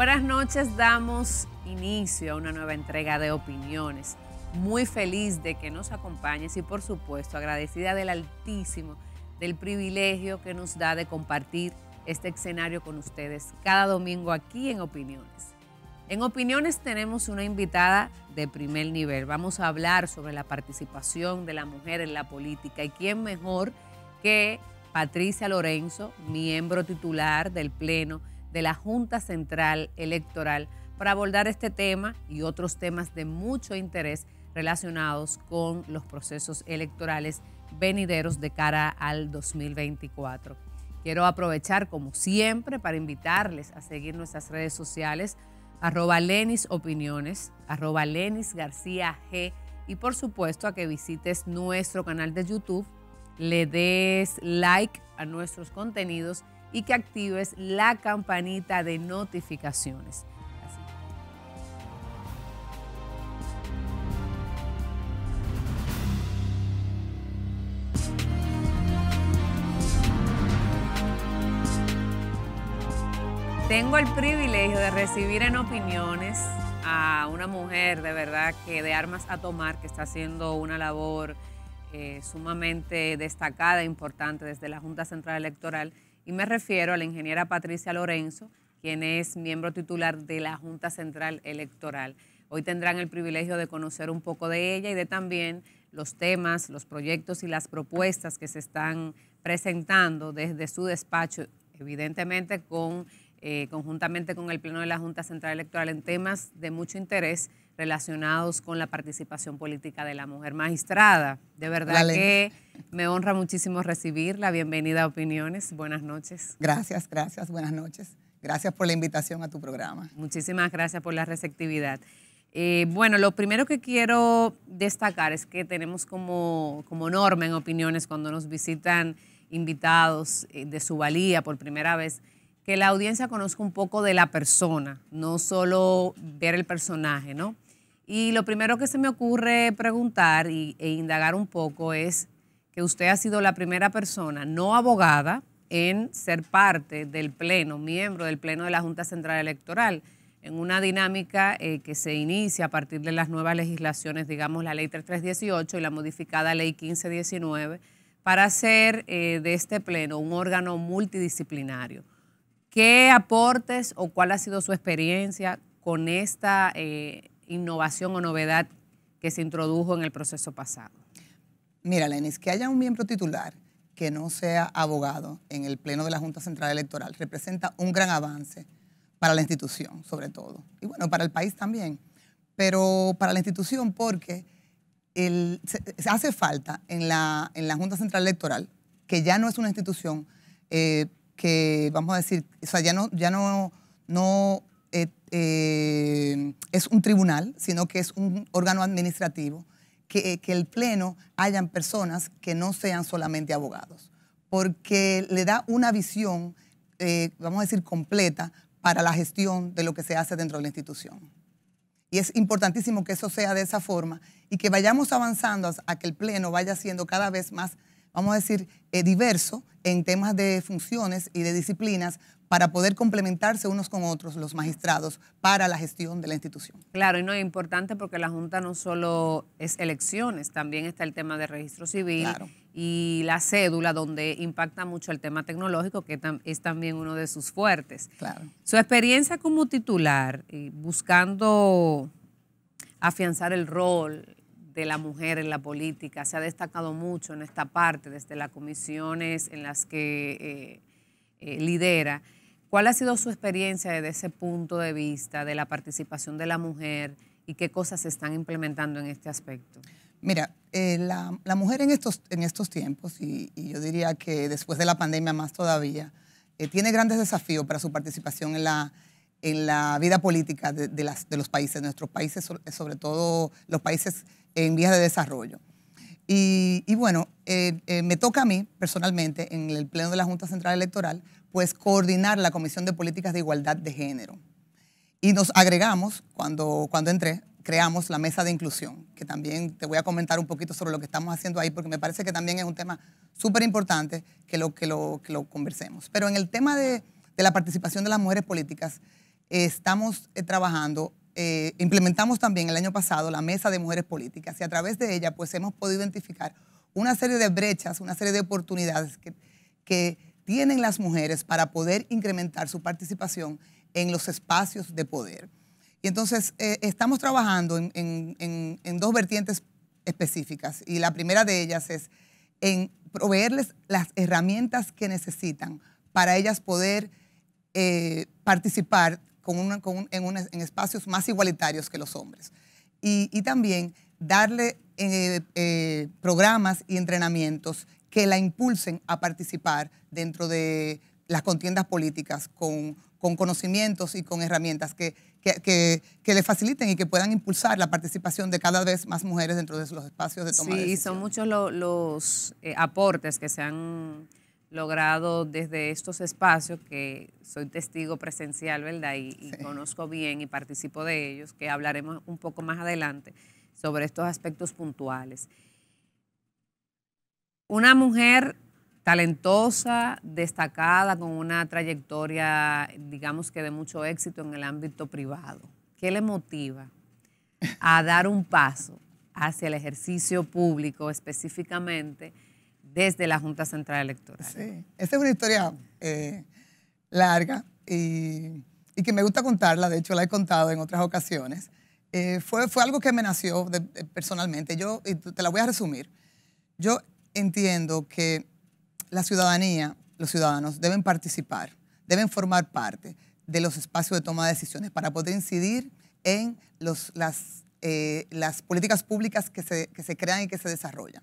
Buenas noches, damos inicio a una nueva entrega de opiniones. Muy feliz de que nos acompañes y por supuesto agradecida del Altísimo, del privilegio que nos da de compartir este escenario con ustedes cada domingo aquí en Opiniones. En Opiniones tenemos una invitada de primer nivel. Vamos a hablar sobre la participación de la mujer en la política y quién mejor que Patricia Lorenzo, miembro titular del Pleno de la Junta Central Electoral para abordar este tema y otros temas de mucho interés relacionados con los procesos electorales venideros de cara al 2024. Quiero aprovechar, como siempre, para invitarles a seguir nuestras redes sociales, arroba Lenis Opiniones, arroba Lenis García G, y por supuesto a que visites nuestro canal de YouTube, le des like a nuestros contenidos y que actives la campanita de notificaciones. Tengo el privilegio de recibir en opiniones a una mujer de verdad que de armas a tomar, que está haciendo una labor eh, sumamente destacada e importante desde la Junta Central Electoral y me refiero a la ingeniera Patricia Lorenzo, quien es miembro titular de la Junta Central Electoral. Hoy tendrán el privilegio de conocer un poco de ella y de también los temas, los proyectos y las propuestas que se están presentando desde su despacho, evidentemente con, eh, conjuntamente con el Pleno de la Junta Central Electoral en temas de mucho interés relacionados con la participación política de la mujer. Magistrada, de verdad que me honra muchísimo recibir la Bienvenida a Opiniones. Buenas noches. Gracias, gracias. Buenas noches. Gracias por la invitación a tu programa. Muchísimas gracias por la receptividad. Eh, bueno, lo primero que quiero destacar es que tenemos como, como norma en opiniones cuando nos visitan invitados eh, de su valía por primera vez, que la audiencia conozca un poco de la persona, no solo ver el personaje, ¿no? Y lo primero que se me ocurre preguntar e indagar un poco es que usted ha sido la primera persona no abogada en ser parte del Pleno, miembro del Pleno de la Junta Central Electoral, en una dinámica eh, que se inicia a partir de las nuevas legislaciones, digamos la Ley 3318 y la modificada Ley 1519, para hacer eh, de este Pleno un órgano multidisciplinario. ¿Qué aportes o cuál ha sido su experiencia con esta eh, innovación o novedad que se introdujo en el proceso pasado? Mira, Lenis, que haya un miembro titular que no sea abogado en el Pleno de la Junta Central Electoral representa un gran avance para la institución, sobre todo, y bueno, para el país también, pero para la institución porque hace falta en la, en la Junta Central Electoral, que ya no es una institución eh, que, vamos a decir, o sea, ya no, ya no, no eh, eh, es un tribunal, sino que es un órgano administrativo, que, eh, que, el Pleno hayan personas que no sean solamente abogados, porque le da una visión, vamos a decir, completa para la gestión de lo que se hace dentro de la institución. Y es importantísimo que eso sea de esa forma y que vayamos avanzando a que el Pleno vaya siendo cada vez más, vamos a decir, diverso en temas de funciones y de disciplinas para poder complementarse unos con otros los magistrados para la gestión de la institución. Claro, y no es importante porque la Junta no solo es elecciones, también está el tema de registro civil y la cédula, donde impacta mucho el tema tecnológico, que es también uno de sus fuertes. Su experiencia como titular, eh, buscando afianzar el rol, de la mujer en la política. Se ha destacado mucho en esta parte, desde las comisiones en las que eh, eh, lidera. ¿Cuál ha sido su experiencia desde ese punto de vista de la participación de la mujer y qué cosas se están implementando en este aspecto? Mira, eh, la, mujer en estos, en estos tiempos, y, yo diría que después de la pandemia más todavía, eh, tiene grandes desafíos para su participación en la, en la vida política de, de, las, de los países, nuestros países, eh, sobre todo los países en vías de desarrollo. Y, bueno, me toca a mí personalmente en el Pleno de la Junta Central Electoral pues coordinar la Comisión de Políticas de Igualdad de Género. Y nos agregamos, cuando, cuando entré, creamos la mesa de inclusión, que también te voy a comentar un poquito sobre lo que estamos haciendo ahí, porque me parece que también es un tema súper importante que lo, que, lo, conversemos. Pero en el tema de, la participación de las mujeres políticas, estamos eh, trabajando, eh, implementamos también el año pasado la mesa de mujeres políticas y a través de ella pues hemos podido identificar una serie de brechas, una serie de oportunidades que tienen las mujeres para poder incrementar su participación en los espacios de poder. Y entonces eh, estamos trabajando en, dos vertientes específicas y la primera de ellas es en proveerles las herramientas que necesitan para ellas poder eh, participar con en, espacios más igualitarios que los hombres. Y, también darle eh, programas y entrenamientos que la impulsen a participar dentro de las contiendas políticas con, conocimientos y con herramientas que, le faciliten y que puedan impulsar la participación de cada vez más mujeres dentro de los espacios de toma de decisiones. Sí, son muchos los eh, aportes que se han logrado desde estos espacios que soy testigo presencial, ¿verdad? y, conozco bien y participo de ellos, que hablaremos un poco más adelante sobre estos aspectos puntuales una mujer talentosa, destacada, con una trayectoria, digamos que de mucho éxito en el ámbito privado. ¿Qué le motiva a dar un paso hacia el ejercicio público específicamente desde la Junta Central Electoral? Sí, esa es una historia eh, larga y, que me gusta contarla, de hecho la he contado en otras ocasiones. Eh, fue, fue algo que me nació personalmente, yo, y te la voy a resumir. Yo entiendo que la ciudadanía, los ciudadanos, deben participar, deben formar parte de los espacios de toma de decisiones para poder incidir en las, eh, las, políticas públicas que se, crean y que se desarrollan.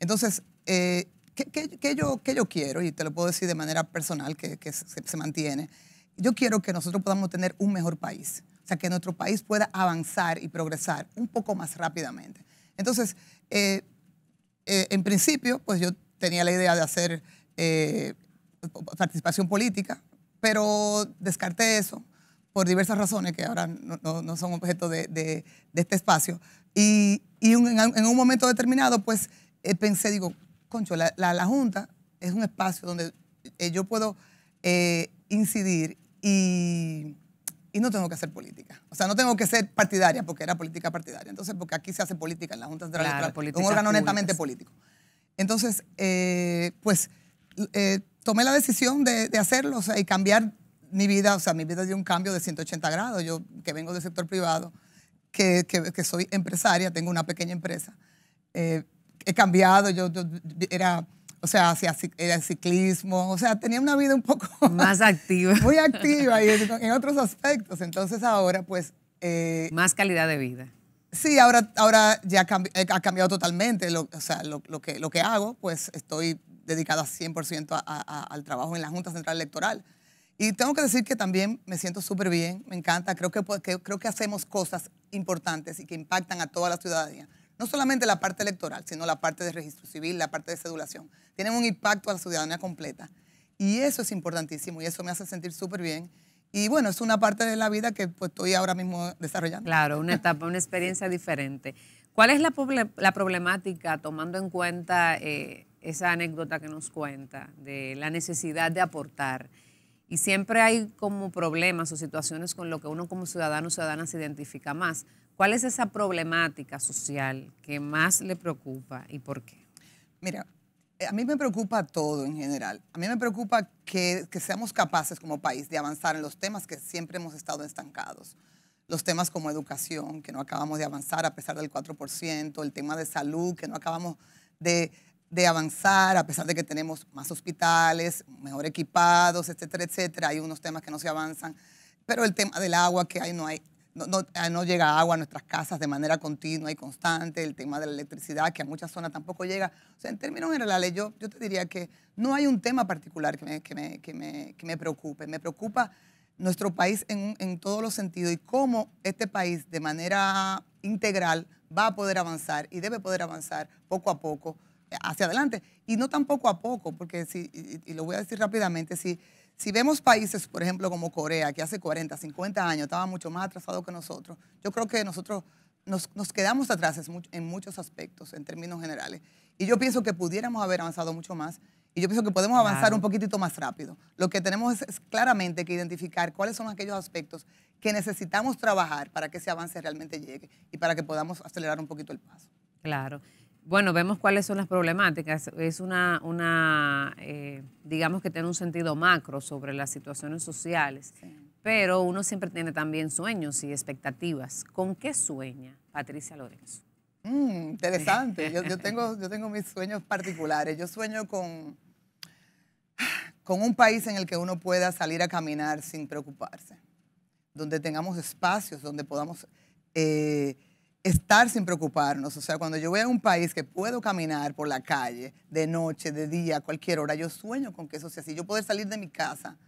Entonces, eh, ¿qué, yo, ¿qué, yo, quiero? Y te lo puedo decir de manera personal, que, se, mantiene. Yo quiero que nosotros podamos tener un mejor país, o sea, que nuestro país pueda avanzar y progresar un poco más rápidamente. Entonces, eh, eh, en principio, pues yo tenía la idea de hacer eh, participación política, pero descarté eso por diversas razones que ahora no, no, son objeto de, de, este espacio. Y, y en, un momento determinado, pues eh, pensé, digo, concho, la, la, Junta es un espacio donde yo puedo incidir y y no tengo que hacer política. O sea, no tengo que ser partidaria porque era política partidaria. Entonces, porque aquí se hace política en la Junta Central un órgano netamente político. Entonces, eh, pues eh, tomé la decisión de, hacerlo o sea, y cambiar mi vida. O sea, mi vida dio un cambio de 180 grados. Yo que vengo del sector privado, que, que, soy empresaria, tengo una pequeña empresa. Eh, he cambiado, yo era o sea, hacia el ciclismo, o sea, tenía una vida un poco más activa. muy activa y en otros aspectos. Entonces ahora pues... Eh, más calidad de vida. Sí, ahora, ahora ya eh, ha cambiado totalmente lo, o sea, lo, que, lo que hago, pues estoy dedicada 100% a, al trabajo en la Junta Central Electoral. Y tengo que decir que también me siento súper bien, me encanta, creo pues, que, creo que hacemos cosas importantes y que impactan a toda la ciudadanía. No solamente la parte electoral, sino la parte de registro civil, la parte de sedulación tienen un impacto a la ciudadanía completa. Y eso es importantísimo y eso me hace sentir súper bien. Y bueno, es una parte de la vida que pues, estoy ahora mismo desarrollando. Claro, una etapa, una experiencia diferente. ¿Cuál es la, problemática, tomando en cuenta eh, esa anécdota que nos cuenta, de la necesidad de aportar? Y siempre hay como problemas o situaciones con lo que uno como ciudadano o ciudadana se identifica más. ¿Cuál es esa problemática social que más le preocupa y por qué? Mira, eh, a mí me preocupa todo en general. A mí me preocupa que, seamos capaces como país de avanzar en los temas que siempre hemos estado estancados. Los temas como educación, que no acabamos de avanzar a pesar del 4%, el tema de salud, que no acabamos de, de avanzar a pesar de que tenemos más hospitales, mejor equipados, etcétera, etcétera. Hay unos temas que no se avanzan, pero el tema del agua, que hay no hay Ah, no, llega agua a nuestras casas de manera continua y constante, el tema de la electricidad, que a muchas zonas tampoco llega. O sea, en términos generales, yo, yo te diría que no hay un tema particular que me, que preocupe. Me preocupa nuestro país en, todos los sentidos y cómo este país de manera integral va a poder avanzar y debe poder avanzar poco a poco eh, hacia adelante. Y no tan poco a poco, porque si, y lo voy a decir rápidamente, si si vemos países, por ejemplo, como Corea, que hace 40, 50 años estaba mucho más atrasado que nosotros, yo creo que nosotros nos, nos quedamos atrás en muchos aspectos, en términos generales. Y yo pienso que pudiéramos haber avanzado mucho más y yo pienso que podemos avanzar un poquitito más rápido. Lo que tenemos es, es, claramente que identificar cuáles son aquellos aspectos que necesitamos trabajar para que ese avance realmente llegue y para que podamos acelerar un poquito el paso. Claro bueno, vemos cuáles son las problemáticas. Es una, eh, digamos que tiene un sentido macro sobre las situaciones sociales, pero uno siempre tiene también sueños y expectativas. ¿Con qué sueña Patricia Lorenzo? Mm, interesante. yo, tengo, yo tengo mis sueños particulares. Yo sueño con, con un país en el que uno pueda salir a caminar sin preocuparse, donde tengamos espacios, donde podamos... Eh, estar sin preocuparnos. O sea, cuando yo voy a un país que puedo caminar por la calle, de noche, de día, cualquier hora, yo sueño con que eso sea así. Yo poder salir de mi casa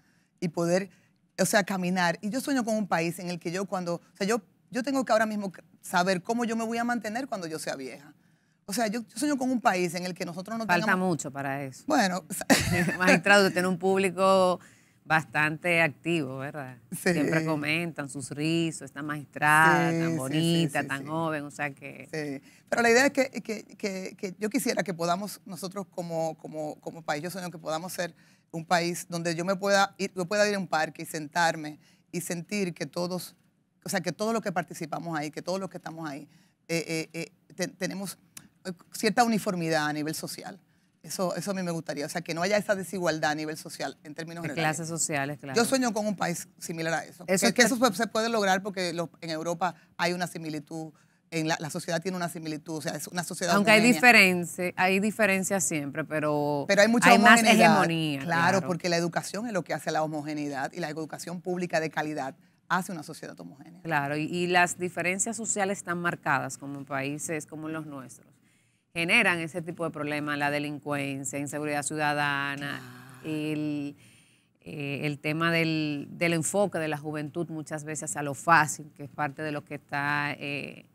y poder, o sea, caminar. Y yo sueño con un país en el que yo cuando, o sea, yo, yo tengo que ahora mismo saber cómo yo me voy a mantener cuando yo sea vieja. O sea, yo, sueño con un país en el que nosotros no Falta mucho para eso. Bueno... Magistrado, tener un público bastante activo, ¿verdad? Siempre comentan sus risos, está magistrada, tan bonita, tan joven, o sea que... Sí, pero la idea es que, yo quisiera que podamos nosotros como, como, como país, yo sueño que podamos ser un país donde yo me pueda ir, yo pueda ir a un parque y sentarme y sentir que todos, o sea, que todos los que participamos ahí, que todos los que estamos ahí, eh, eh, eh, tenemos cierta uniformidad a nivel social. Eso, eso a mí me gustaría. O sea, que no haya esa desigualdad a nivel social en términos de clases sociales, claro. Yo sueño con un país similar a eso. eso que, eso se puede lograr porque en Europa hay una similitud, en la, sociedad tiene una similitud, o sea, es una sociedad. Aunque hay diferencia, hay diferencias siempre, pero. Pero hay mucha hegemonía. Claro, porque la educación es lo que hace la homogeneidad y la educación pública de calidad hace una sociedad homogénea. Claro, y, y las diferencias sociales están marcadas como en países como los nuestros generan ese tipo de problemas, la delincuencia, inseguridad ciudadana, eh, el, tema del, enfoque de la juventud muchas veces a lo fácil, que es parte de lo que está eh,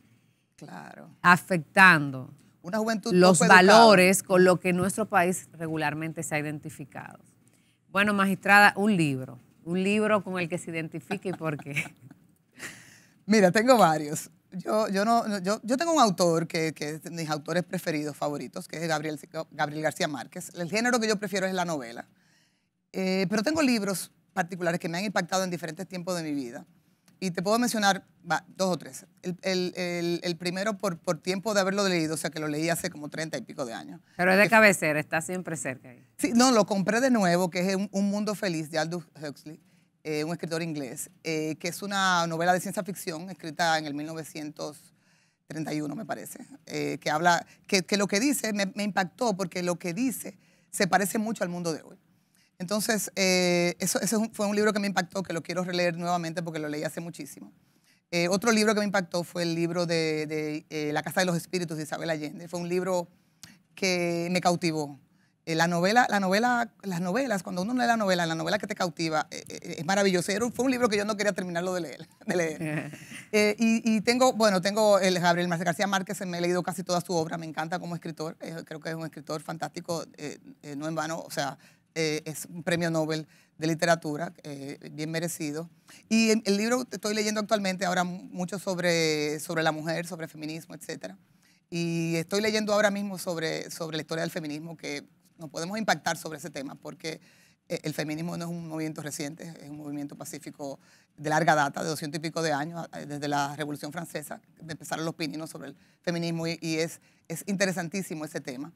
claro. afectando Una juventud los valores con lo que nuestro país regularmente se ha identificado. Bueno, magistrada, un libro, un libro con el que se identifique y por qué. Mira, tengo varios. Yo, yo, no, yo, yo, tengo un autor que, es de mis autores preferidos, favoritos, que es Gabriel, Gabriel García Márquez. El género que yo prefiero es la novela. Eh, pero tengo libros particulares que me han impactado en diferentes tiempos de mi vida. Y te puedo mencionar dos o tres. El, el, el, primero por, por, tiempo de haberlo leído, o sea que lo leí hace como treinta y pico de años. Pero es de cabecera, está siempre cerca Sí, no, lo compré de nuevo, que es Un, un Mundo Feliz de Aldous Huxley eh, un escritor inglés, eh, que es una novela de ciencia ficción escrita en el 1931, me parece, eh, que habla, que, lo que dice me, impactó porque lo que dice se parece mucho al mundo de hoy. Entonces, eso, ese fue un libro que me impactó, que lo quiero releer nuevamente porque lo leí hace muchísimo. otro libro que me impactó fue el libro de La Casa de los Espíritus de Isabel Allende. Fue un libro que me cautivó eh, la novela, la novela, las novelas, cuando uno lee la novela, la novela que te cautiva, eh, eh, es maravilloso. fue un libro que yo no quería terminarlo de leer. Y, tengo, bueno, tengo el Gabriel García Márquez, me he leído casi toda su obra, me encanta como escritor, creo que es un escritor fantástico, no en vano, o sea, es un premio Nobel de literatura, bien merecido. Y el, libro que estoy leyendo actualmente ahora mucho sobre, sobre la mujer, sobre feminismo, etcétera. Y estoy leyendo ahora mismo sobre, sobre la historia del feminismo, que no podemos impactar sobre ese tema porque eh, el feminismo no es un movimiento reciente, es un movimiento pacífico de larga data, de doscientos y pico de años, eh, desde la Revolución Francesa, empezaron los pininos sobre el feminismo y, es, es, interesantísimo ese tema.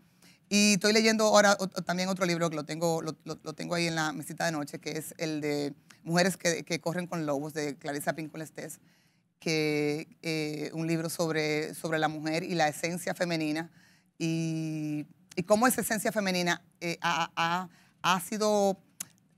Y estoy leyendo ahora también otro libro que lo tengo, lo, tengo ahí en la mesita de noche, que es el de Mujeres que, corren con lobos, de Clarissa Pinkola Estés, que eh, un libro sobre, sobre la mujer y la esencia femenina y y cómo esa esencia femenina eh, ha, ha, ha, sido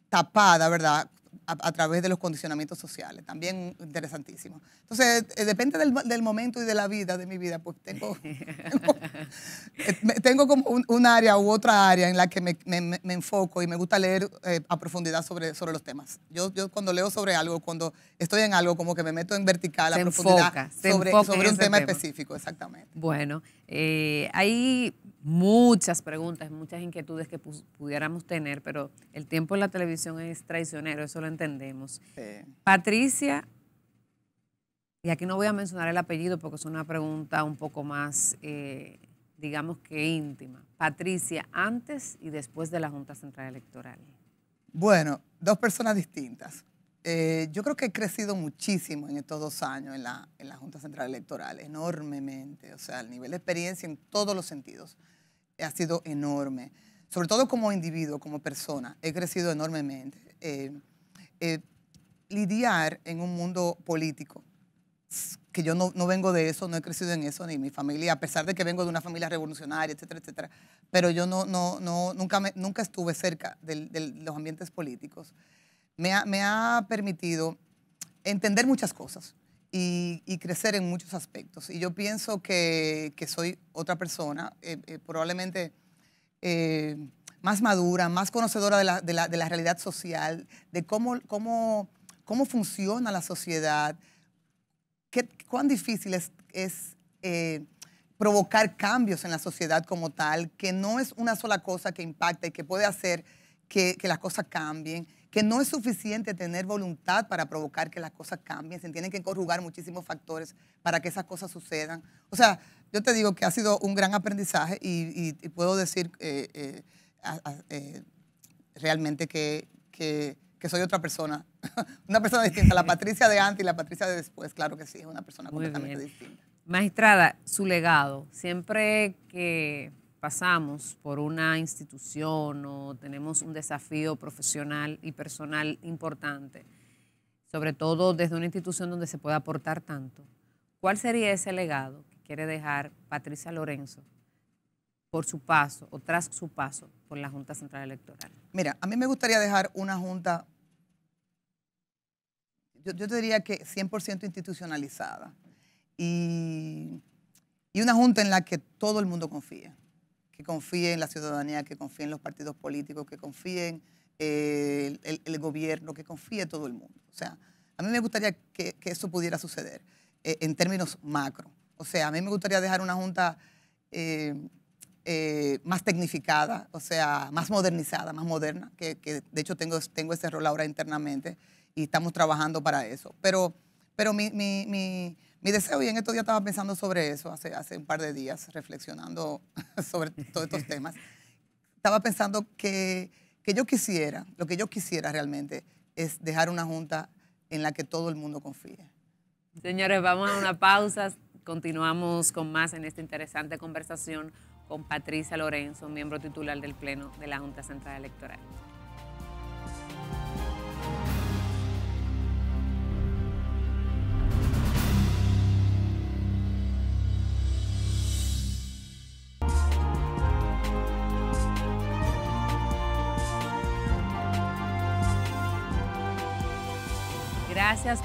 tapada, ¿verdad? A, través de los condicionamientos sociales, también interesantísimo. Entonces, eh, depende del, del, momento y de la vida, de mi vida, pues tengo, eh, tengo, como un, área u otra área en la que me, me, me enfoco y me gusta leer a profundidad sobre, sobre los temas. Yo, yo cuando leo sobre algo, cuando estoy en algo, como que me meto en vertical a profundidad sobre, sobre un tema, específico, exactamente. Bueno, hay muchas preguntas, muchas inquietudes que pudiéramos tener, pero el tiempo en la televisión es traicionero, eso lo entendemos. Patricia, y aquí no voy a mencionar el apellido porque es una pregunta un poco más, eh, digamos que íntima. Patricia, antes y después de la Junta Central Electoral. Bueno, dos personas distintas. Eh, yo creo que he crecido muchísimo en estos dos años en la, en la Junta Central Electoral, enormemente, o sea, el nivel de experiencia en todos los sentidos ha sido enorme, sobre todo como individuo, como persona. He crecido enormemente. Eh, eh, lidiar en un mundo político, que yo no, no, vengo de eso, no he crecido en eso, ni mi familia, a pesar de que vengo de una familia revolucionaria, etcétera, etcétera, pero yo no, no, no, nunca, nunca estuve cerca de los ambientes políticos. Me me ha permitido entender muchas cosas y, crecer en muchos aspectos. Y yo pienso que, que soy otra persona, eh, eh, probablemente eh, más madura, más conocedora de la, de la, de la realidad social, de cómo, cómo, cómo, funciona la sociedad, qué, cuán difícil es, es provocar cambios en la sociedad como tal, que no es una sola cosa que impacta y que puede hacer que, que las cosas cambien, que no es suficiente tener voluntad para provocar que las cosas cambien, se tienen que conjugar muchísimos factores para que esas cosas sucedan. O sea, yo te digo que ha sido un gran aprendizaje y, puedo decir eh, eh, eh, realmente que, soy otra persona, una persona distinta, la Patricia de antes y la Patricia de después, claro que sí, es una persona completamente distinta. Magistrada, su legado, siempre que pasamos por una institución o tenemos un desafío profesional y personal importante, sobre todo desde una institución donde se puede aportar tanto, ¿cuál sería ese legado que quiere dejar Patricia Lorenzo por su paso o tras su paso por la Junta Central Electoral? Mira, a mí me gustaría dejar una Junta, yo, te diría que 100% institucionalizada y una Junta en la que todo el mundo confía que confíe en la ciudadanía, que confíe en los partidos políticos, que confíe en eh, el, gobierno, que confíe todo el mundo. O sea, a mí me gustaría que, eso pudiera suceder eh, en términos macro. O sea, a mí me gustaría dejar una junta eh, más tecnificada, o sea, más modernizada, más moderna, que, de hecho tengo, tengo ese rol ahora internamente y estamos trabajando para eso. Pero, pero mi mi deseo, y en estos días estaba pensando sobre eso, hace, hace un par de días, reflexionando sobre todos estos temas, estaba pensando que, que yo quisiera, lo que yo quisiera realmente es dejar una junta en la que todo el mundo confíe. Señores, vamos a una pausa. Continuamos con más en esta interesante conversación con Patricia Lorenzo, miembro titular del Pleno de la Junta Central Electoral.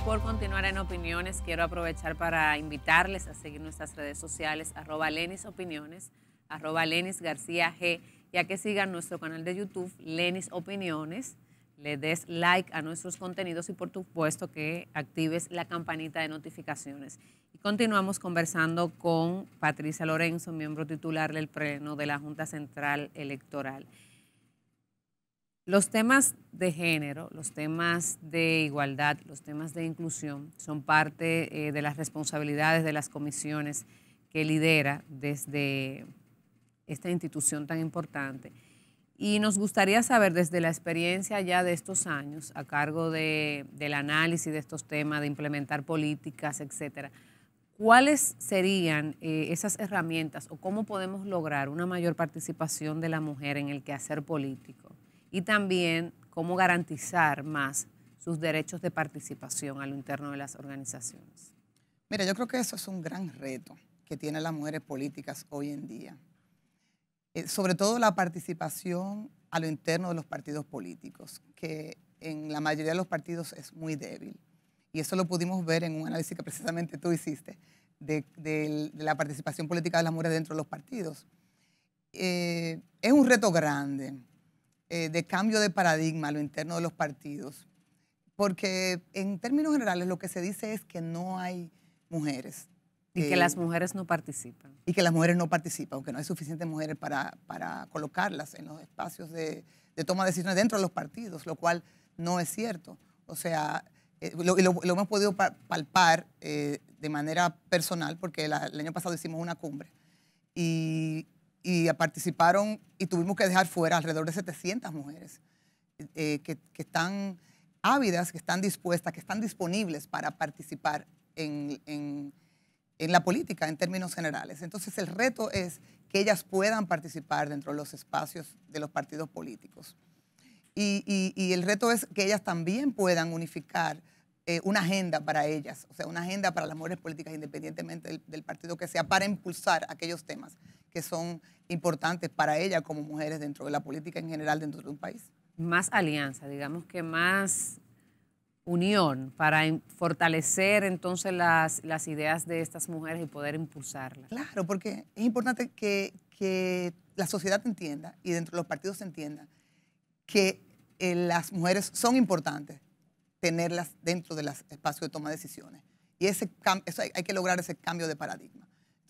por continuar en Opiniones. Quiero aprovechar para invitarles a seguir nuestras redes sociales, arroba Lenis Opiniones, arroba Lenis García G, y a que sigan nuestro canal de YouTube, Lenis Opiniones, le des like a nuestros contenidos y por supuesto que actives la campanita de notificaciones. Y continuamos conversando con Patricia Lorenzo, miembro titular del Pleno de la Junta Central Electoral. Los temas de género, los temas de igualdad, los temas de inclusión son parte eh, de las responsabilidades de las comisiones que lidera desde esta institución tan importante. Y nos gustaría saber desde la experiencia ya de estos años, a cargo del análisis de estos temas, de implementar políticas, etcétera, ¿cuáles serían eh, esas herramientas o cómo podemos lograr una mayor participación de la mujer en el quehacer político? y también cómo garantizar más sus derechos de participación a lo interno de las organizaciones. Mira, yo creo que eso es un gran reto que tienen las mujeres políticas hoy en día. Eh, sobre todo la participación a lo interno de los partidos políticos, que en la mayoría de los partidos es muy débil. Y eso lo pudimos ver en un análisis que precisamente tú hiciste de, la participación política de las mujeres dentro de los partidos. Eh, es un reto grande eh, de cambio de paradigma a lo interno de los partidos. Porque en términos generales lo que se dice es que no hay mujeres. Y que eh, las mujeres no participan. Y que las mujeres no participan, que no hay suficientes mujeres para, para colocarlas en los espacios de, toma de decisiones dentro de los partidos, lo cual no es cierto. O sea, eh, lo, hemos podido palpar de manera personal, porque el año pasado hicimos una cumbre. Y y participaron y tuvimos que dejar fuera alrededor de 700 mujeres eh, que, están ávidas, que están dispuestas, que están disponibles para participar en, la política en términos generales. Entonces el reto es que ellas puedan participar dentro de los espacios de los partidos políticos. Y, el reto es que ellas también puedan unificar eh, una agenda para ellas, o sea, una agenda para las mujeres políticas independientemente del partido que sea, para impulsar aquellos temas que son importantes para ellas como mujeres dentro de la política en general dentro de un país. Más alianza, digamos que más unión para fortalecer entonces las, ideas de estas mujeres y poder impulsarlas. Claro, porque es importante que, la sociedad entienda y dentro de los partidos entienda que eh, las mujeres son importantes tenerlas dentro del espacio de toma de decisiones. Y ese eso hay que lograr ese cambio de paradigma.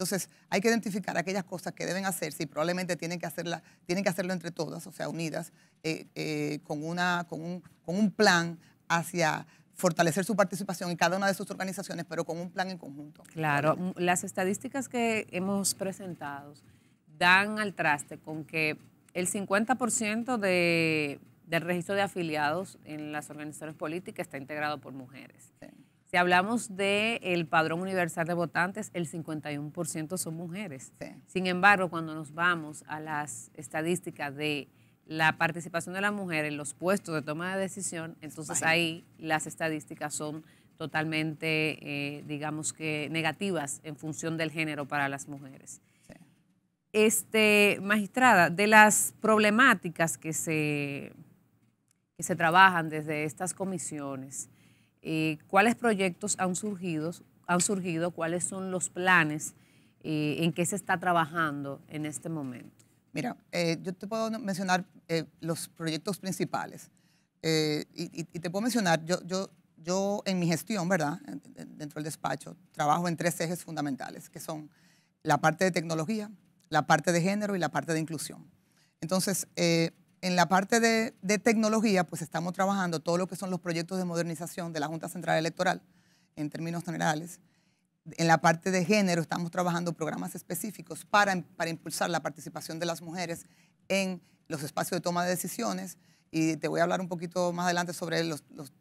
Entonces, hay que identificar aquellas cosas que deben hacerse y probablemente tienen que, hacerla, tienen que hacerlo entre todas, o sea, unidas, eh, eh, con, una, con, un, con un plan hacia fortalecer su participación en cada una de sus organizaciones, pero con un plan en conjunto. Claro, las estadísticas que hemos presentado dan al traste con que el 50% de, del registro de afiliados en las organizaciones políticas está integrado por mujeres. Sí. Si hablamos del padrón universal de votantes, el 51% son mujeres. Sin embargo, cuando nos vamos a las estadísticas de la participación de la mujer en los puestos de toma de decisión, entonces ahí las estadísticas son totalmente, eh, digamos que, negativas en función del género para las mujeres. Este, magistrada, de las problemáticas que se, que se trabajan desde estas comisiones, eh, cuáles proyectos han surgido, han surgido, cuáles son los planes eh, en que se está trabajando en este momento. Mira, eh, yo te puedo mencionar los proyectos principales. Y, te puedo mencionar, yo, yo, yo en mi gestión, ¿verdad? Dentro del despacho, trabajo en tres ejes fundamentales, que son la parte de tecnología, la parte de género y la parte de inclusión. Entonces, en la parte de, tecnología, pues estamos trabajando todo lo que son los proyectos de modernización de la Junta Central Electoral, en términos generales. En la parte de género estamos trabajando programas específicos para, para impulsar la participación de las mujeres en los espacios de toma de decisiones. Y te voy a hablar un poquito más adelante sobre los, los,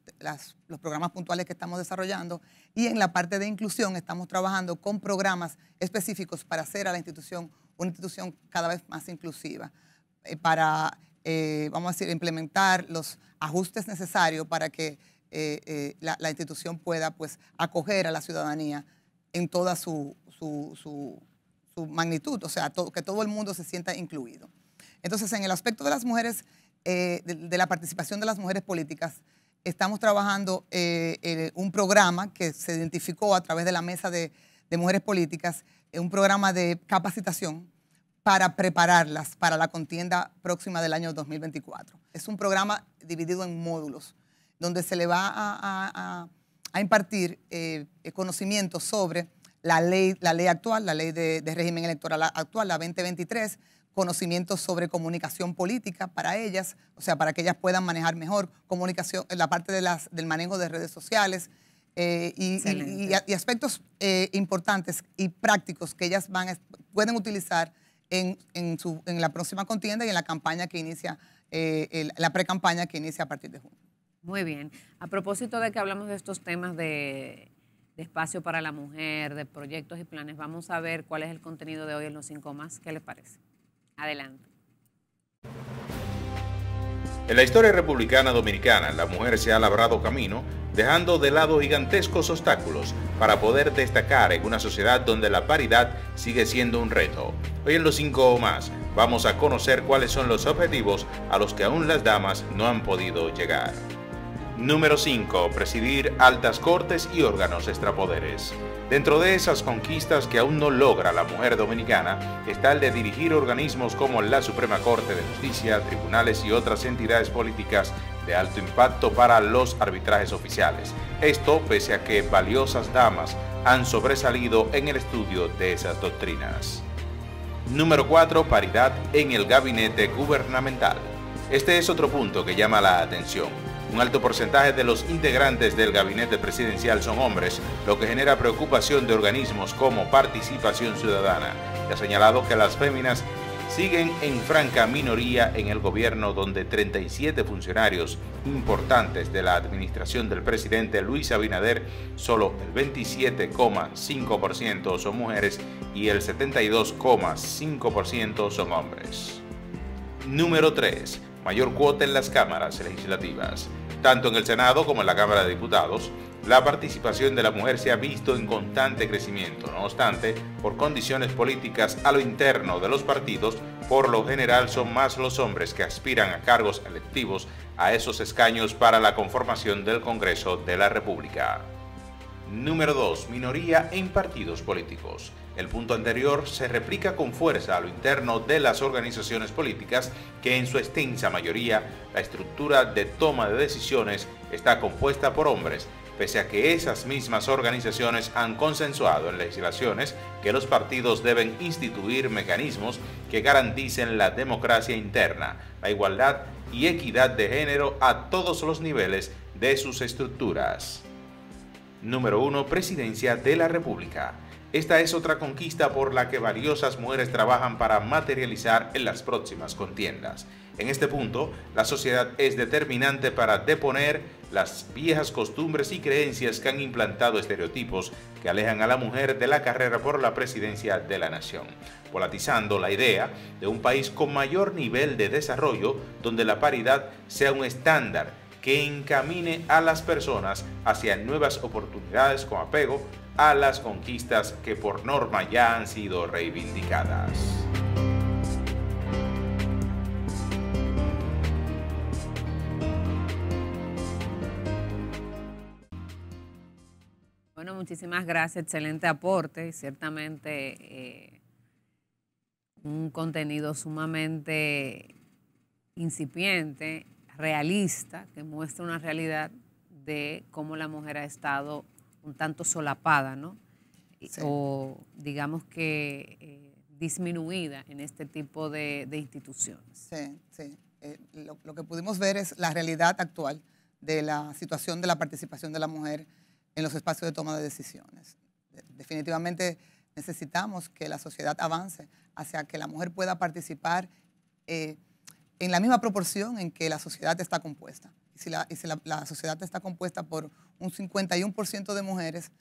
los programas puntuales que estamos desarrollando. Y en la parte de inclusión estamos trabajando con programas específicos para hacer a la institución una institución cada vez más inclusiva. Eh, para eh, vamos a decir, implementar los ajustes necesarios para que eh, eh, la, institución pueda pues, acoger a la ciudadanía en toda su, magnitud, o sea, que todo el mundo se sienta incluido. Entonces, en el aspecto de las mujeres, de, la participación de las mujeres políticas, estamos trabajando un programa que se identificó a través de la Mesa de, de Mujeres Políticas, un programa de capacitación para prepararlas para la contienda próxima del año 2024. Es un programa dividido en módulos, donde se le va a, impartir eh, eh, conocimiento sobre la ley, la ley actual, la ley de, régimen electoral actual, la 2023, conocimientos sobre comunicación política para ellas, o sea, para que ellas puedan manejar mejor comunicación, la parte de las, del manejo de redes sociales eh, y, aspectos eh, importantes y prácticos que ellas van pueden utilizar en, su, en, la próxima contienda y en la campaña que inicia, eh, la pre-campaña que inicia a partir de junio. Muy bien. A propósito de que hablamos de estos temas de, de, espacio para la mujer, de proyectos y planes, vamos a ver cuál es el contenido de hoy en los cinco más. ¿Qué les parece? Adelante. En la historia republicana dominicana, la mujer se ha labrado camino dejando de lado gigantescos obstáculos para poder destacar en una sociedad donde la paridad sigue siendo un reto. Hoy en los 5 o más vamos a conocer cuáles son los objetivos a los que aún las damas no han podido llegar. Número 5. Presidir altas cortes y órganos extrapoderes. Dentro de esas conquistas que aún no logra la mujer dominicana está el de dirigir organismos como la Suprema Corte de Justicia, tribunales y otras entidades políticas de alto impacto para los arbitrajes oficiales. Esto pese a que valiosas damas han sobresalido en el estudio de esas doctrinas. Número 4. Paridad en el gabinete gubernamental. Este es otro punto que llama la atención. Un alto porcentaje de los integrantes del gabinete presidencial son hombres, lo que genera preocupación de organismos como Participación Ciudadana, que ha señalado que las féminas siguen en franca minoría en el gobierno donde 37 funcionarios importantes de la administración del presidente Luis Abinader, solo el 27,5% son mujeres y el 72,5% son hombres. Número 3. Mayor cuota en las cámaras legislativas. Tanto en el Senado como en la Cámara de Diputados, la participación de la mujer se ha visto en constante crecimiento. No obstante, por condiciones políticas a lo interno de los partidos, por lo general son más los hombres que aspiran a cargos electivos a esos escaños para la conformación del Congreso de la República. Número 2. Minoría en partidos políticos. El punto anterior se replica con fuerza a lo interno de las organizaciones políticas que en su extensa mayoría la estructura de toma de decisiones está compuesta por hombres, pese a que esas mismas organizaciones han consensuado en legislaciones que los partidos deben instituir mecanismos que garanticen la democracia interna, la igualdad y equidad de género a todos los niveles de sus estructuras. Número 1. Presidencia de la República. Esta es otra conquista por la que valiosas mujeres trabajan para materializar en las próximas contiendas. En este punto, la sociedad es determinante para deponer las viejas costumbres y creencias que han implantado estereotipos que alejan a la mujer de la carrera por la presidencia de la nación, volatizando la idea de un país con mayor nivel de desarrollo donde la paridad sea un estándar que encamine a las personas hacia nuevas oportunidades con apego a las conquistas que por norma ya han sido reivindicadas. Bueno, muchísimas gracias, excelente aporte ciertamente eh, un contenido sumamente incipiente, realista, que muestra una realidad de cómo la mujer ha estado un tanto solapada, ¿no? O digamos que eh, disminuida en este tipo de, instituciones. Sí, sí. Eh, lo, que pudimos ver es la realidad actual de la situación de la participación de la mujer en los espacios de toma de decisiones. definitivamente necesitamos que la sociedad avance hacia que la mujer pueda participar eh, en la misma proporción en que la sociedad está compuesta. Y si, la, la sociedad está compuesta por un 51% de mujeres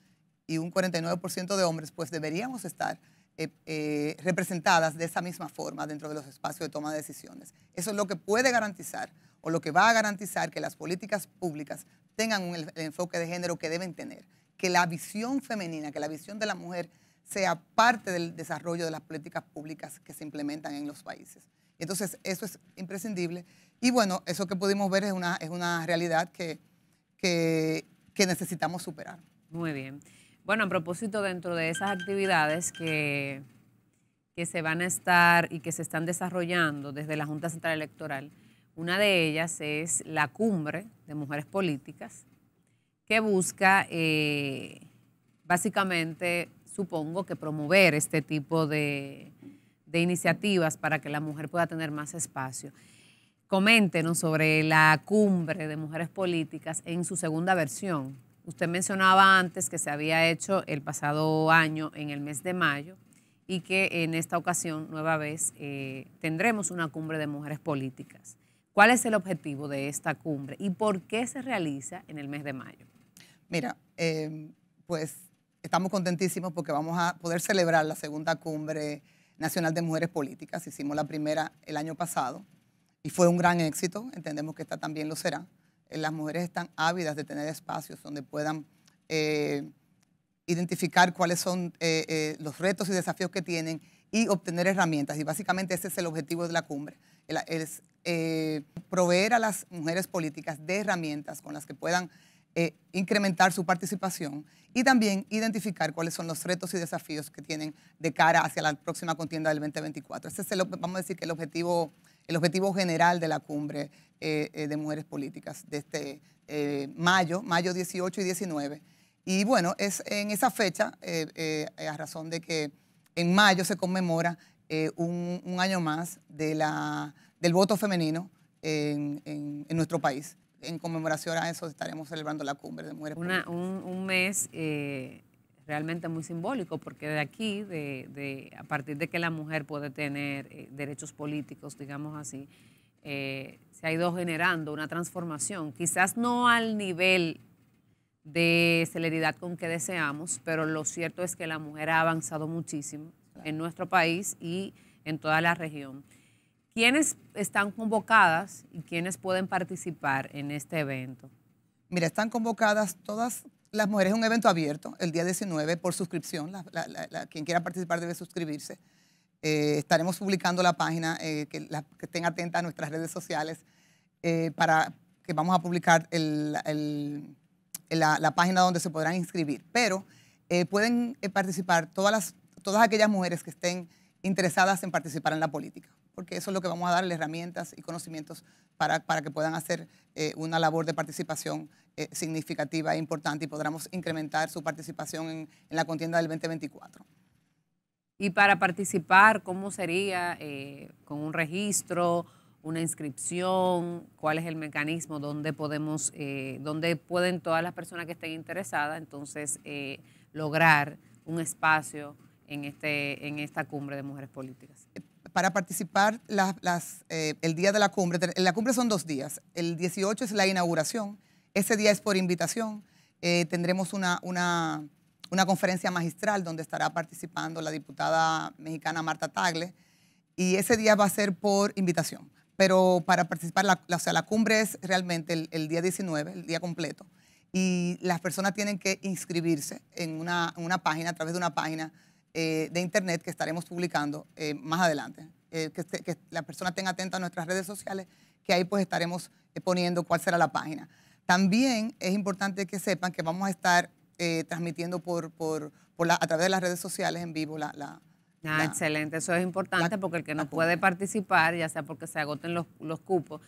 y un 49% de hombres, pues deberíamos estar eh, eh, representadas de esa misma forma dentro de los espacios de toma de decisiones. Eso es lo que puede garantizar o lo que va a garantizar que las políticas públicas tengan un, el enfoque de género que deben tener, que la visión femenina, que la visión de la mujer sea parte del desarrollo de las políticas públicas que se implementan en los países. Entonces, eso es imprescindible. Y bueno, eso que pudimos ver es una, realidad que, que que necesitamos superar. Muy bien. Bueno, a propósito, dentro de esas actividades que, que se van a estar y que se están desarrollando desde la Junta Central Electoral, una de ellas es la cumbre de mujeres políticas, que busca eh, básicamente, supongo que promover este tipo de iniciativas para que la mujer pueda tener más espacio. Coméntenos sobre la cumbre de mujeres políticas en su segunda versión. Usted mencionaba antes que se había hecho el pasado año en el mes de mayo y que en esta ocasión, nueva vez, eh, tendremos una cumbre de mujeres políticas. ¿Cuál es el objetivo de esta cumbre y por qué se realiza en el mes de mayo? Mira, em, pues estamos contentísimos porque vamos a poder celebrar la segunda cumbre nacional de mujeres políticas. Hicimos la primera el año pasado y fue un gran éxito, entendemos que esta también lo será. Eh, las mujeres están ávidas de tener espacios donde puedan eh, identificar cuáles son eh, los retos y desafíos que tienen y obtener herramientas. Y básicamente ese es el objetivo de la cumbre, es proveer a las mujeres políticas de herramientas con las que puedan incrementar su participación y también identificar cuáles son los retos y desafíos que tienen de cara hacia la próxima contienda del 2024. Ese es, el, vamos a decir, que el objetivo el objetivo general de la cumbre eh, eh, de mujeres políticas de este eh, mayo, mayo 18 y 19. Y bueno, es en esa fecha, a razón de que en mayo se conmemora un, año más del voto femenino en, nuestro país. En conmemoración a eso estaremos celebrando la cumbre de mujeres. políticas. un mes realmente muy simbólico, porque de aquí, de, a partir de que la mujer puede tener eh, derechos políticos, digamos así, eh, se ha ido generando una transformación, quizás no al nivel de celeridad con que deseamos, pero lo cierto es que la mujer ha avanzado muchísimo en nuestro país y en toda la región. ¿Quiénes están convocadas y quiénes pueden participar en este evento? Mira, están convocadas todas las mujeres es un evento abierto, el día 19, por suscripción. quien quiera participar debe suscribirse. Eh, estaremos publicando la página, eh, que, estén atentas a nuestras redes sociales, eh, para que vamos a publicar la, página donde se podrán inscribir. Pero pueden participar todas, las, todas aquellas mujeres que estén interesadas en participar en la política, porque eso es lo que vamos a darle, herramientas y conocimientos para, que puedan hacer eh, una labor de participación eh, significativa e importante y podamos incrementar su participación en, la contienda del 2024. Y para participar, ¿cómo sería? Eh, ¿Con un registro, una inscripción? ¿Cuál es el mecanismo? donde podemos, dónde pueden todas las personas que estén interesadas entonces lograr un espacio? en, este, en esta cumbre de mujeres políticas? Para participar las, eh, el día de la cumbre, la cumbre son dos días, el 18 es la inauguración, ese día es por invitación, eh, tendremos una, una, conferencia magistral donde estará participando la diputada mexicana Marta Tagle y ese día va a ser por invitación. Pero para participar, la, o sea, la cumbre es realmente el, día 19, el día completo y las personas tienen que inscribirse en una, en una, página, a través de una página eh, de Internet que estaremos publicando eh, más adelante. Eh, este, que, la persona tenga atenta a nuestras redes sociales, que ahí pues estaremos poniendo cuál será la página. También es importante que sepan que vamos a estar transmitiendo por, por, a través de las redes sociales en vivo la... Ah, excelente, eso es importante porque el que no puede participar, ya sea porque se agoten los, los cupos,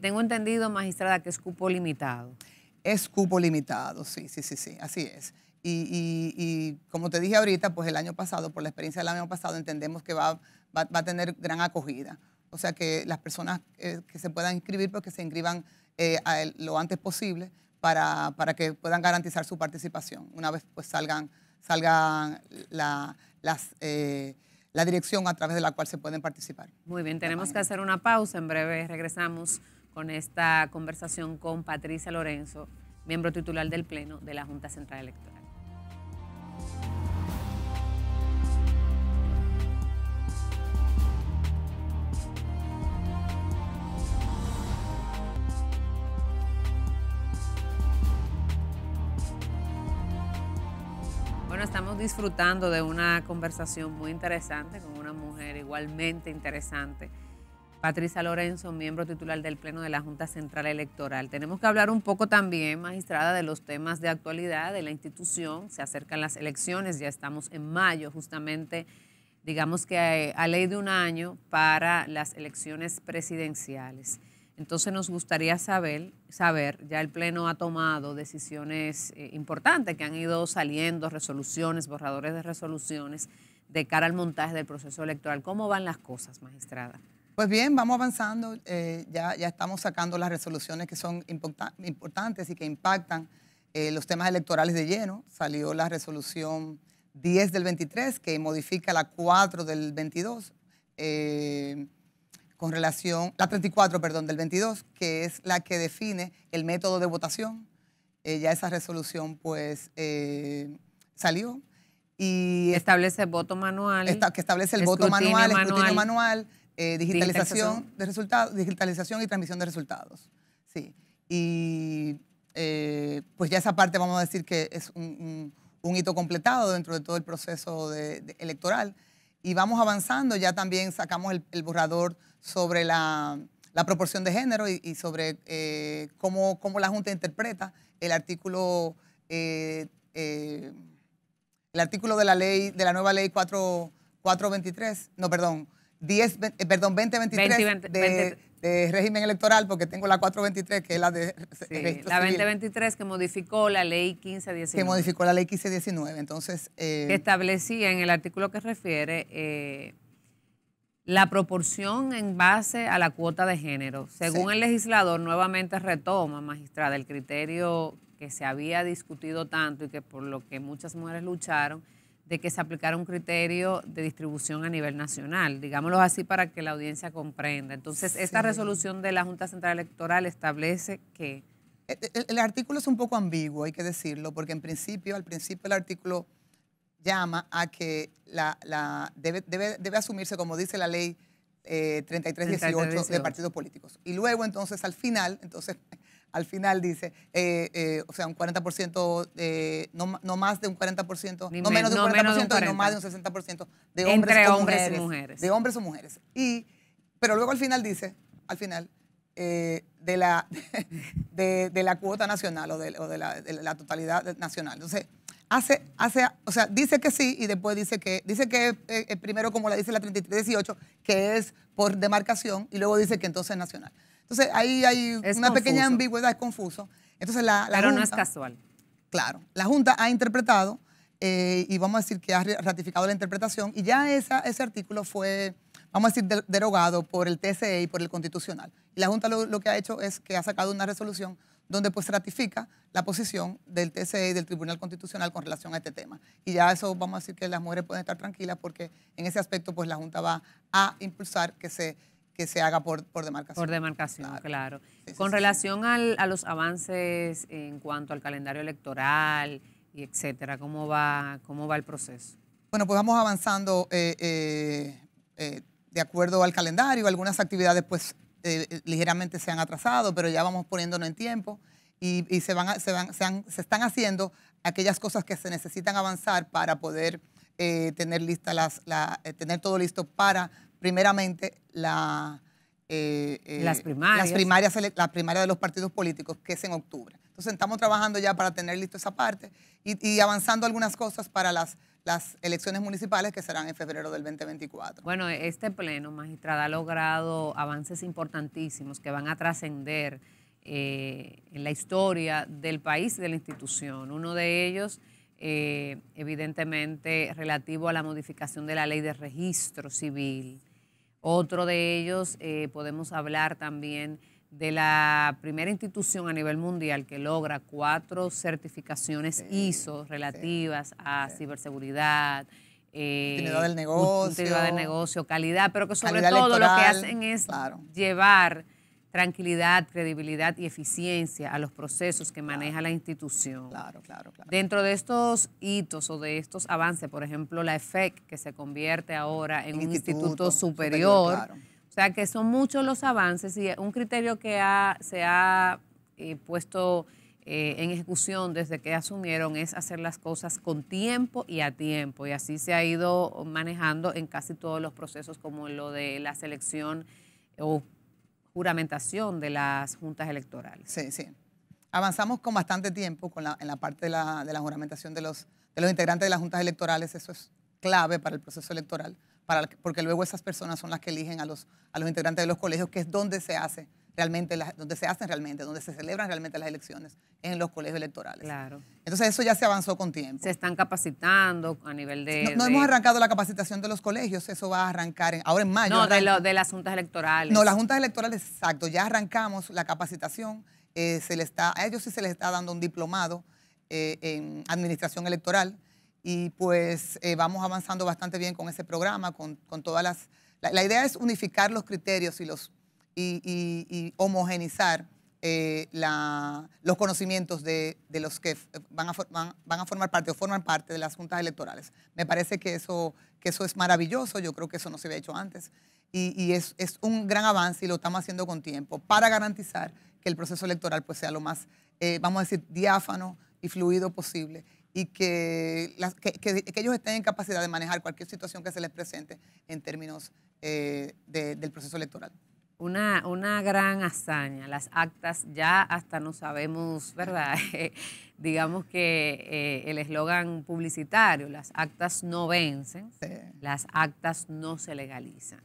tengo entendido, magistrada, que es cupo limitado. Es cupo limitado, sí, sí, sí, sí, así es. Y, como te dije ahorita, pues el año pasado, por la experiencia del año pasado, entendemos que va, a tener gran acogida. O sea, que las personas eh, que se puedan inscribir, pues que se inscriban eh, lo antes posible para, para, que puedan garantizar su participación. Una vez pues salgan, eh, la dirección a través de la cual se pueden participar. Muy bien, tenemos que hacer una pausa. En breve regresamos con esta conversación con Patricia Lorenzo, miembro titular del Pleno de la Junta Central Electoral. Bueno, estamos disfrutando de una conversación muy interesante con una mujer igualmente interesante Patricia Lorenzo, miembro titular del Pleno de la Junta Central Electoral. Tenemos que hablar un poco también, magistrada, de los temas de actualidad de la institución. Se acercan las elecciones, ya estamos en mayo justamente, digamos que eh, a, ley de un año para las elecciones presidenciales. Entonces nos gustaría saber, saber, ya el Pleno ha tomado decisiones eh, importantes que han ido saliendo, resoluciones, borradores de resoluciones de cara al montaje del proceso electoral. ¿Cómo van las cosas, magistrada? Pues bien, vamos avanzando, eh, ya, estamos sacando las resoluciones que son importantes y que impactan eh, los temas electorales de lleno. Salió la resolución 10 del 23 que modifica la 4 del 22 eh, con relación, la 34, perdón, del 22, que es la que define el método de votación. ya esa resolución pues salió. Y establece voto manual. que establece el voto manual, manual, escrutinio manual eh, digitalización, de resultados, digitalización y transmisión de resultados. Sí. Y eh, pues ya esa parte vamos a decir que es un, hito completado dentro de todo el proceso electoral. Y vamos avanzando, ya también sacamos el, borrador sobre la, proporción de género y, sobre eh, cómo, la Junta interpreta el artículo, el artículo de la ley, de la nueva ley 4, 423, no, perdón, eh, perdón, 2023 20, de, régimen electoral, porque tengo la 423, que es la de sí, La 2023 que modificó la ley 1519. Que modificó la ley 1519, entonces... Eh, establecía en el artículo que refiere eh, la proporción en base a la cuota de género. Según el legislador, nuevamente retoma, magistrada, el criterio que se había discutido tanto y que por lo que muchas mujeres lucharon, de que se aplicara un criterio de distribución a nivel nacional, digámoslo así para que la audiencia comprenda. Entonces, esta resolución de la Junta Central Electoral establece que... E, e, el, artículo es un poco ambiguo, hay que decirlo, porque en principio, al principio el artículo llama a que la, debe, debe, asumirse, como dice la ley 3318 de partidos políticos. Y luego, entonces, al final, entonces al final dice, eh, eh, o sea, un 40%, eh, no, más de un 40%, no menos de un 40%, no, y no más de un 60% de hombres o mujeres, y De hombres o mujeres. Y, pero luego al final dice, al final, de, la, de, la cuota nacional o de, la, totalidad nacional. Entonces, hace, hace, o sea, dice que sí y después dice que, dice que primero como la dice la 3318, que es por demarcación y luego dice que entonces es nacional. Entonces ahí hay una pequeña ambigüedad, es confuso. Entonces la, Pero no es casual. Claro, la Junta ha interpretado eh, y vamos a decir que ha ratificado la interpretación y ya ese artículo fue, vamos a decir, derogado por el TCE y por el Constitucional. Y la Junta lo, que ha hecho es que ha sacado una resolución donde pues ratifica la posición del TCE y del Tribunal Constitucional con relación a este tema. Y ya eso vamos a decir que las mujeres pueden estar tranquilas porque en ese aspecto pues la Junta va a impulsar que se que se haga por, por demarcación. Por demarcación, claro. Con relación Al, a los avances en cuanto al calendario electoral y etcétera, ¿cómo va, cómo va el proceso? Bueno, pues vamos avanzando eh, eh, eh, de acuerdo al calendario. Algunas actividades pues ligeramente se han atrasado, pero ya vamos poniéndonos en tiempo y, se, van se, van, se, están haciendo aquellas cosas que se necesitan avanzar para poder... tener lista las, tener todo listo para primeramente la, eh, eh, las primarias, de los partidos políticos, que es en octubre. Entonces estamos trabajando ya para tener listo esa parte y, avanzando algunas cosas para las, elecciones municipales que serán en febrero del 2024. Bueno, este pleno, magistrada, ha logrado avances importantísimos que van a trascender eh, en la historia del país y de la institución. Uno de ellos eh, evidentemente relativo a la modificación de la ley de registro civil. Otro de ellos, eh, podemos hablar también de la primera institución a nivel mundial que logra cuatro certificaciones ISO relativas a ciberseguridad, eh, del negocio, calidad, pero que sobre todo lo que hacen es llevar tranquilidad, credibilidad y eficiencia a los procesos que maneja la institución. Dentro de estos hitos o de estos avances, por ejemplo, la EFEC, que se convierte ahora en, un instituto, superior, o sea que son muchos los avances y un criterio que se ha eh, puesto eh, en ejecución desde que asumieron es hacer las cosas con tiempo y a tiempo. Y así se ha ido manejando en casi todos los procesos, como lo de la selección o juramentación de las juntas electorales. Sí, sí. Avanzamos con bastante tiempo con la, en la parte de la, juramentación de los, de los integrantes de las juntas electorales. Eso es clave para el proceso electoral, para, porque luego esas personas son las que eligen a los, a los integrantes de los colegios, que es donde se hace realmente, las, donde se hacen realmente, donde se celebran realmente las elecciones, en los colegios electorales. Claro. Entonces eso ya se avanzó con tiempo. Se están capacitando a nivel de... No, hemos arrancado la capacitación de los colegios, eso va a arrancar ahora en mayo. No, de, de, las juntas electorales. No, las juntas electorales, exacto, ya arrancamos la capacitación, eh, se le está, a ellos sí se les está dando un diplomado eh, en administración electoral y pues eh, vamos avanzando bastante bien con ese programa, con, todas las... la idea es unificar los criterios y los y, y, homogenizar eh, los conocimientos de, los que eh, van a, van, a formar parte o forman parte de las juntas electorales. Me parece que eso, que eso es maravilloso, yo creo que eso no se había hecho antes y, es, un gran avance y lo estamos haciendo con tiempo para garantizar que el proceso electoral pues, sea lo más, eh, vamos a decir, diáfano y fluido posible y que, ellos estén en capacidad de manejar cualquier situación que se les presente en términos del proceso electoral una, una gran hazaña. Las actas ya hasta no sabemos, ¿verdad? Eh, digamos que eh, el eslogan publicitario, las actas no vencen, las actas no se legalizan.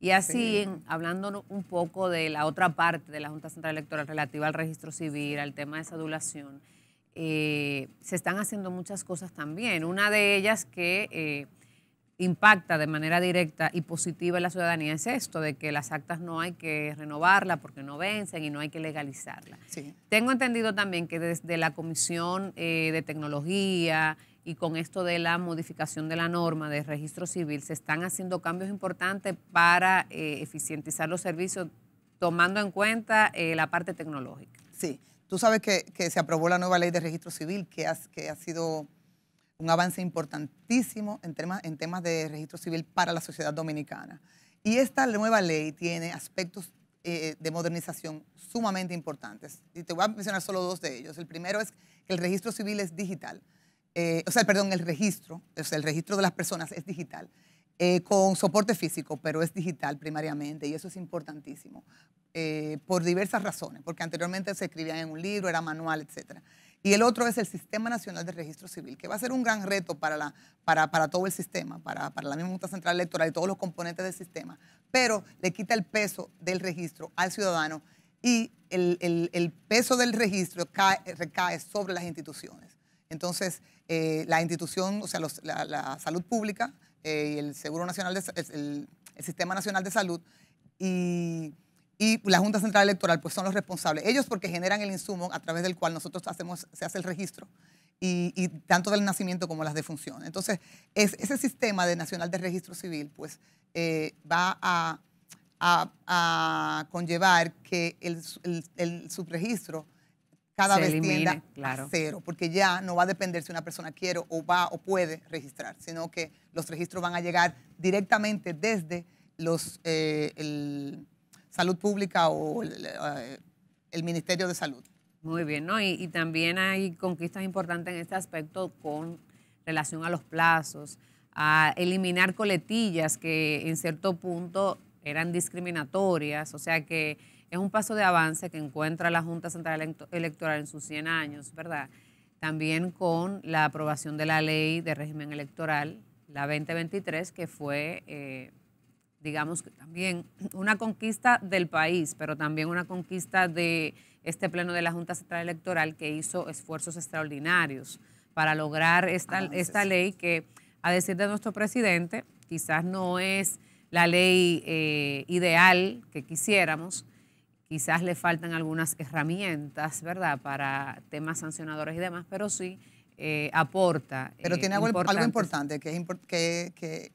Y así, hablando un poco de la otra parte de la Junta Central Electoral relativa al registro civil, al tema de esa adulación, eh, se están haciendo muchas cosas también. Una de ellas que impacta de manera directa y positiva en la ciudadanía es esto, de que las actas no hay que renovarlas porque no vencen y no hay que legalizarlas. Tengo entendido también que desde la Comisión eh, de Tecnología y con esto de la modificación de la norma de registro civil se están haciendo cambios importantes para eh, eficientizar los servicios tomando en cuenta eh, la parte tecnológica. Sí, tú sabes que, se aprobó la nueva ley de registro civil que, que ha sido un avance importantísimo en temas, en temas de registro civil para la sociedad dominicana. Y esta nueva ley tiene aspectos eh, de modernización sumamente importantes. Y te voy a mencionar solo dos de ellos. El primero es que el registro civil es digital. Eh, o sea, perdón, el registro, o sea, el registro de las personas es digital. Eh, con soporte físico, pero es digital primariamente y eso es importantísimo. por diversas razones, porque anteriormente se escribía en un libro, era manual, etcétera y el otro es el Sistema Nacional de Registro Civil, que va a ser un gran reto para, la, para, todo el sistema, para, la misma Junta Central Electoral y todos los componentes del sistema, pero le quita el peso del registro al ciudadano y el, peso del registro recae sobre las instituciones. Entonces, eh, la institución, o sea, la, salud pública eh, y el Seguro Nacional, el, el Sistema Nacional de Salud y y la Junta Central Electoral pues son los responsables. Ellos porque generan el insumo a través del cual nosotros hacemos, se hace el registro. Y, tanto del nacimiento como las defunciones. Entonces, es, ese sistema de nacional de registro civil, pues, eh, va a, conllevar que el, subregistro cada vez tienda a cero, porque ya no va a depender si una persona quiere o va o puede registrar, sino que los registros van a llegar directamente desde los, eh, Salud Pública o eh, el, Ministerio de Salud. Muy bien, ¿no? Y, también hay conquistas importantes en este aspecto con relación a los plazos, a eliminar coletillas que en cierto punto eran discriminatorias, o sea que es un paso de avance que encuentra la Junta Central Electoral en sus 100 años, ¿verdad? También con la aprobación de la ley de régimen electoral, la 2023, que fue... Eh, digamos que también una conquista del país, pero también una conquista de este Pleno de la Junta Central Electoral que hizo esfuerzos extraordinarios para lograr esta, ley que, a decir de nuestro presidente, quizás no es la ley eh, ideal que quisiéramos, quizás le faltan algunas herramientas, ¿verdad?, para temas sancionadores y demás, pero sí eh, aporta. Pero eh, tiene algo, importante que,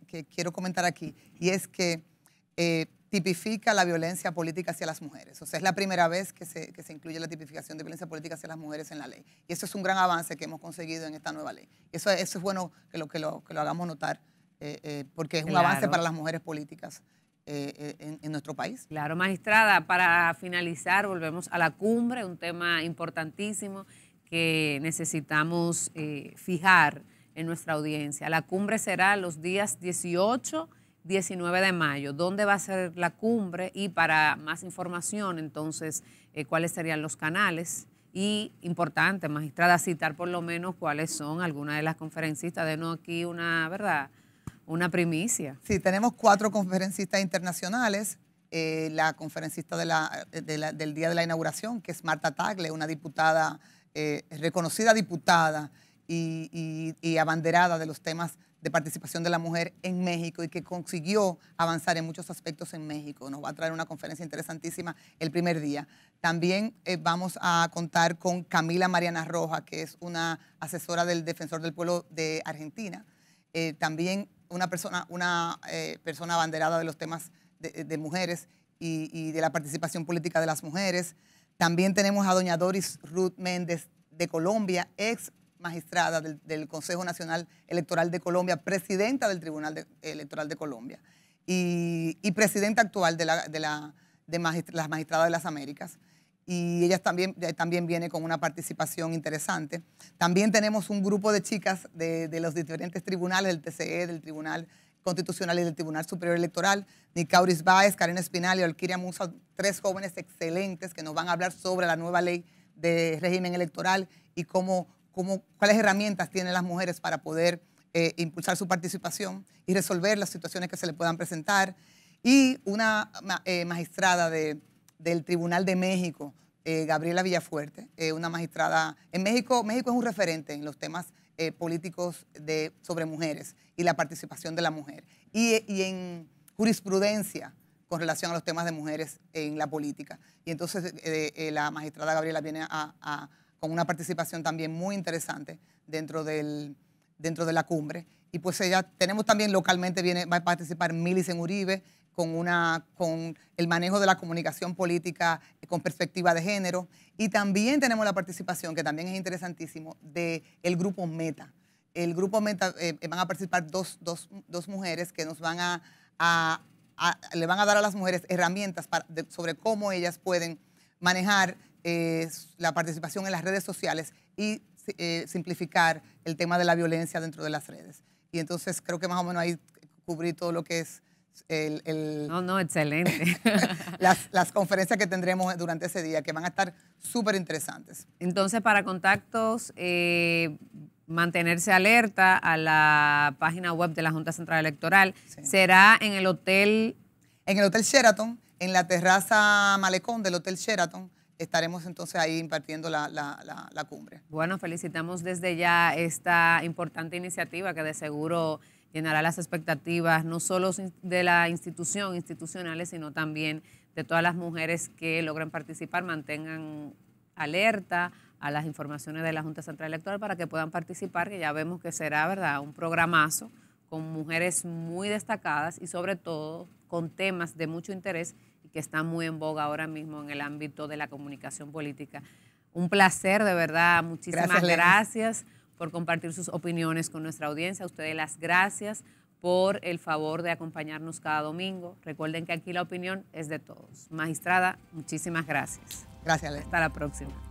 es quiero comentar aquí, y es que eh, tipifica la violencia política hacia las mujeres. O sea, es la primera vez que se, incluye la tipificación de violencia política hacia las mujeres en la ley. Y eso es un gran avance que hemos conseguido en esta nueva ley. Eso, eso es bueno que lo, hagamos notar, porque es un avance para las mujeres políticas. en, en, nuestro país. Claro, magistrada, para finalizar, volvemos a la cumbre, un tema importantísimo que necesitamos eh, fijar en nuestra audiencia. La cumbre será los días 18, 19 de mayo. ¿Dónde va a ser la cumbre? Y para más información, entonces, eh, ¿cuáles serían los canales? Y importante, magistrada, citar por lo menos cuáles son algunas de las conferencistas. Denos aquí una, ¿verdad? Una primicia. Sí, tenemos cuatro conferencistas internacionales. Eh, la conferencista del día de la inauguración, que es Marta Tagle, una diputada eh, reconocida diputada y, abanderada de los temas de participación de la mujer en México y que consiguió avanzar en muchos aspectos en México. Nos va a traer una conferencia interesantísima el primer día. También eh, vamos a contar con Camila Mariana Roja, que es una asesora del Defensor del Pueblo de Argentina. Eh, también una persona, una, persona abanderada de los temas de, mujeres y de la participación política de las mujeres. También tenemos a doña Doris Ruth Méndez de Colombia, ex magistrada del, Consejo Nacional Electoral de Colombia, presidenta del Tribunal Electoral de Colombia y, presidenta actual de, la, magistradas de de las Américas. Y ella también, eh, también viene con una participación interesante. También tenemos un grupo de chicas de, de los diferentes tribunales, del TCE, del Tribunal constitucionales del Tribunal Superior Electoral, Nicauris Baez, Karina Espinal y Alquiria Musa, tres jóvenes excelentes que nos van a hablar sobre la nueva ley de régimen electoral y cómo, cómo cuáles herramientas tienen las mujeres para poder eh, impulsar su participación y resolver las situaciones que se le puedan presentar. Y una eh, magistrada del Tribunal de México, eh, Gabriela Villafuerte, una magistrada en México. México es un referente en los temas políticos de, sobre mujeres y la participación de la mujer. Y, en jurisprudencia con relación a los temas de mujeres en la política. Y entonces eh, eh, eh, la magistrada Gabriela viene con una participación también muy interesante dentro, del, dentro de la cumbre. Y pues ella, tenemos también localmente, viene, va a participar Milis en Uribe con, una, con el manejo de la comunicación política con perspectiva de género. Y también tenemos la participación, que también es interesantísimo, del grupo Meta el grupo meta, eh, eh, van a participar dos, dos, dos, mujeres que nos van a, a, le van a dar a las mujeres herramientas sobre cómo ellas pueden manejar eh, la participación en las redes sociales y simplificar el tema de la violencia dentro de las redes. Y entonces creo que más o menos ahí cubrí todo lo que es el... no, no, excelente. las, las, conferencias que tendremos durante ese día, que van a estar súper interesantes. Entonces, para contactos mantenerse alerta a la página web de la Junta Central Electoral. Será en el hotel... En el Hotel Sheraton, en la terraza Malecón del Hotel Sheraton estaremos entonces ahí impartiendo la, cumbre. Bueno, felicitamos desde ya esta importante iniciativa que de seguro llenará las expectativas no solo de la institución, institucionales, sino también de todas las mujeres que logran participar, mantengan alerta, a las informaciones de la Junta Central Electoral para que puedan participar, que ya vemos que será, ¿verdad?, un programazo con mujeres muy destacadas y sobre todo con temas de mucho interés y que están muy en boga ahora mismo en el ámbito de la comunicación política. Un placer, de verdad, muchísimas gracias, por compartir sus opiniones con nuestra audiencia. A ustedes las gracias por el favor de acompañarnos cada domingo. Recuerden que aquí la opinión es de todos. Magistrada, muchísimas gracias. Gracias, Hasta la próxima.